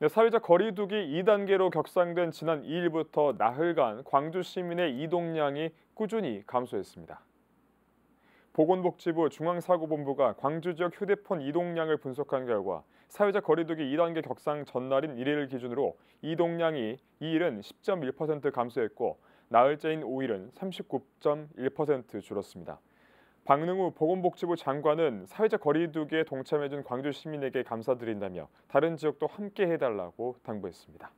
네, 사회적 거리두기 2단계로 격상된 지난 2일부터 나흘간 광주 시민의 이동량이 꾸준히 감소했습니다. 보건복지부 중앙사고본부가 광주 지역 휴대폰 이동량을 분석한 결과 사회적 거리두기 2단계 격상 전날인 1일을 기준으로 이동량이 2일은 10.1% 감소했고 나흘째인 5일은 39.1% 줄었습니다. 박능우 보건복지부 장관은 사회적 거리두기에 동참해준 광주 시민에게 감사드린다며 다른 지역도 함께 해달라고 당부했습니다.